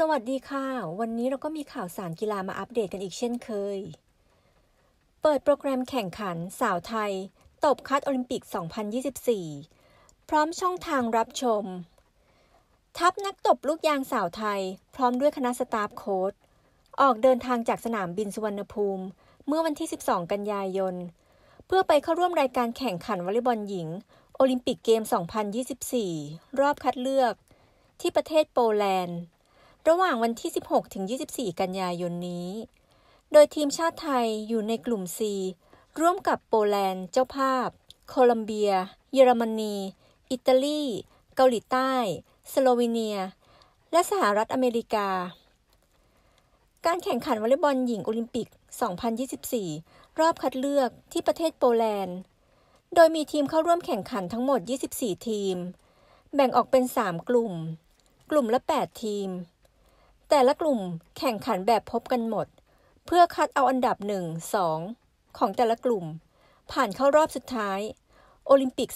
สวัสดีค่ะ วันนี้เราก็มีข่าวสารกีฬามาอัปเดตกันอีกเช่นเคย เปิดโปรแกรมแข่งขันสาวไทย ตบคัดโอลิมปิก 2024 พร้อมช่องทางรับชม ทัพนักตบลูกยางสาวไทย พร้อมด้วยคณะสตาฟโค้ชออกเดินทางจากสนามบินสุวรรณภูมิเมื่อวันที่ 12 กันยายน เพื่อไปเข้าร่วมรายการแข่งขันวอลเลย์บอลหญิงโอลิมปิกเกม2024รอบคัดเลือกที่ประเทศโปแลนด์ระหว่างวันที่ 16 ถึง 24 กันยายนนี้ โดยทีมชาติไทยอยู่ในกลุ่ม C ร่วมกับโปแลนด์เจ้าภาพ โคลัมเบีย เยอรมนี อิตาลี เกาหลีใต้ สโลวีเนีย และสหรัฐอเมริกา การแข่งขันวอลเลย์บอลหญิงโอลิมปิก 2024 รอบคัดเลือกที่ประเทศโปแลนด์ โดยมีทีมเข้าร่วมแข่งขันทั้งหมด 24 ทีม แบ่งออกเป็น 3 กลุ่ม กลุ่มละ 8 ทีมแต่ละกลุ่มแข่งขันแบบพบกันหมด เพื่อคัดเอาอันดับ1 2 ของแต่ละกลุ่ม ผ่านเข้ารอบสุดท้าย โอลิมปิก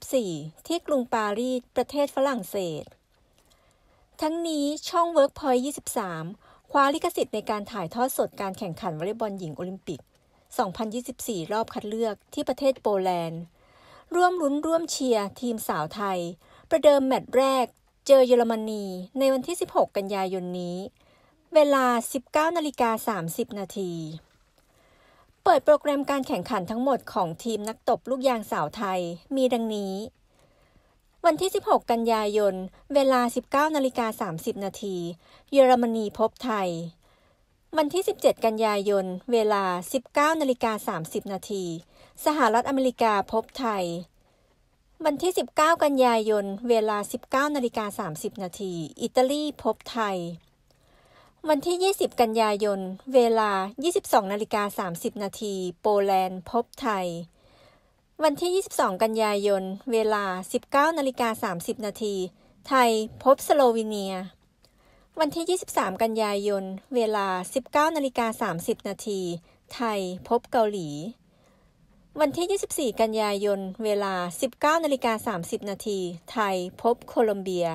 2024 ที่กรุงปารีสประเทศฝรั่งเศส ทั้งนี้ช่อง Workpoint 23 คว้าลิขสิทธิ์ในการถ่ายทอดสดการแข่งขันวอลเลย์บอลหญิงโอลิมปิก 2024 รอบคัดเลือกที่ประเทศโปแลนด์ ร่วมลุ้นร่วมเชียร์ทีมสาวไทย ประเดิมแมตช์แรกเจอเยอรมนีในวันที่ 16 กันยายนนี้ เวลา 19นาฬิกา30นาทีเปิดโปรแกรมการแข่งขันทั้งหมดของทีมนักตบลูกยางสาวไทย มีดังนี้ วันที่ 16 กันยายน เวลา 19นาฬิกา30นาทีเยอรมนีพบไทย วันที่ 17 กันยายนเวลา 19นาฬิกา30นาทีสหรัฐอเมริกาพบไทยวันที่ 19 กันยายน เวลา 19นาฬิกา30นาที อิตาลีพบไทย วันที่ 20 กันยายน เวลา 22นาฬิกา30นาที โปรแลนด์พบไทย วันที่ 22 กันยายน เวลา 19นาฬิกา30นาที ไทย พบสโลวีเนีย วันที่ 23 กันยายน เวลา 19นาฬิกา30นาที ไทย พบเกาหลีวันที่ 24 กันยายน เวลา 19นาฬิกา30 นาที ไทยพบโคลอมเบีย